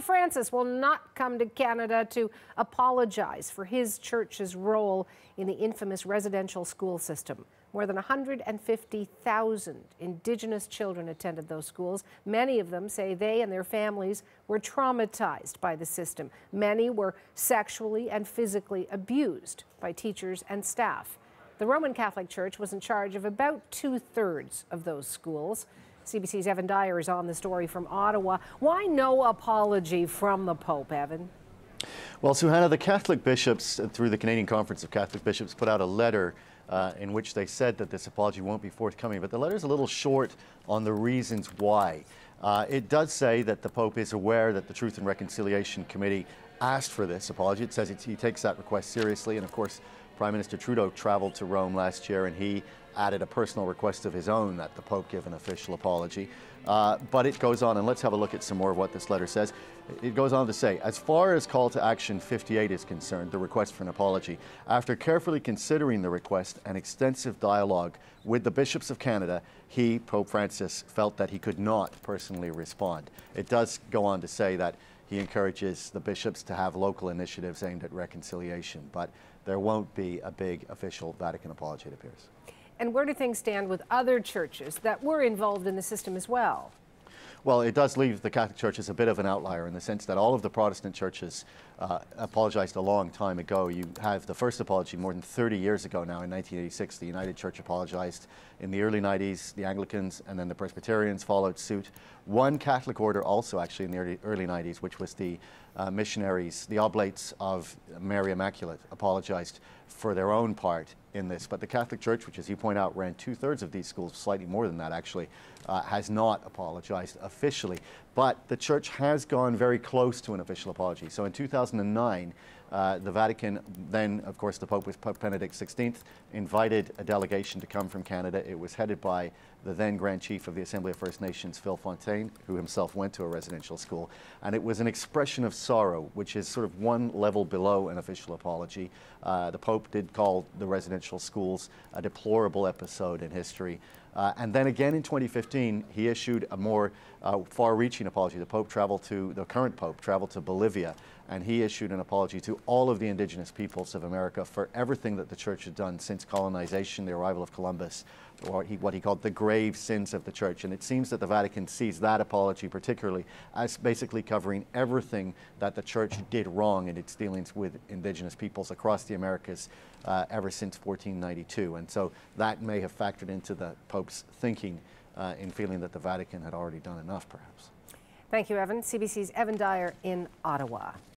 Pope Francis will not come to Canada to apologize for his church's role in the infamous residential school system. More than 150,000 Indigenous children attended those schools. Many of them say they and their families were traumatized by the system. Many were sexually and physically abused by teachers and staff. The Roman Catholic Church was in charge of about two thirds of those schools. CBC's Evan Dyer is on the story from Ottawa. Why no apology from the Pope, Evan? Well, Suhanna, the Catholic bishops, uh, through the Canadian Conference of Catholic Bishops, put out a letter uh, in which they said that this apology won't be forthcoming. But the letter is a little short on the reasons why. Uh, it does say that the Pope is aware that the Truth and Reconciliation Committee asked for this apology. It says it, he takes that request seriously, and of course, Prime Minister Trudeau traveled to Rome last year and he added a personal request of his own that the Pope give an official apology. Uh, but it goes on, and let's have a look at some more of what this letter says. It goes on to say, as far as call to action 58 is concerned, the request for an apology, after carefully considering the request and extensive dialogue with the bishops of Canada, he, Pope Francis, felt that he could not personally respond. It does go on to say that he encourages the bishops to have local initiatives aimed at reconciliation, but there won't be a big official Vatican apology, it appears. And where do things stand with other churches that were involved in the system as well? Well, it does leave the Catholic Church as a bit of an outlier in the sense that all of the Protestant churches uh, apologized a long time ago. You have the first apology more than 30 years ago now, in 1986. The United Church apologized in the early 90s, the Anglicans, and then the Presbyterians followed suit one Catholic order also actually in the early, early 90s, which was the uh, missionaries, the Oblates of Mary Immaculate, apologized for their own part in this. But the Catholic Church, which, as you point out, ran two thirds of these schools, slightly more than that actually, uh, has not apologized officially. But the Church has gone very close to an official apology. So in 2009, uh, the Vatican, then of course the Pope was Pope Benedict XVI, invited a delegation to come from Canada. It was headed by the then Grand Chief of the Assembly of First Nations, Phil Fontaine, who himself went to a residential school. And it was an expression of sorrow, which is sort of one level below an official apology. Uh, the Pope did call the residential schools a deplorable episode in history. Uh, and then again in 2015, he issued a more uh, far-reaching apology. The Pope traveled to, the current Pope traveled to Bolivia and he issued an apology to all of the indigenous peoples of America for everything that the church had done since colonization, the arrival of Columbus, or he, what he called the grave sins of the church. And it seems that the Vatican sees that apology particularly as basically covering everything that the church did wrong in its dealings with indigenous peoples across the Americas uh, ever since 1492. And so that may have factored into the Pope's thinking uh, in feeling that the Vatican had already done enough, perhaps. Thank you, Evan. CBC's Evan Dyer in Ottawa.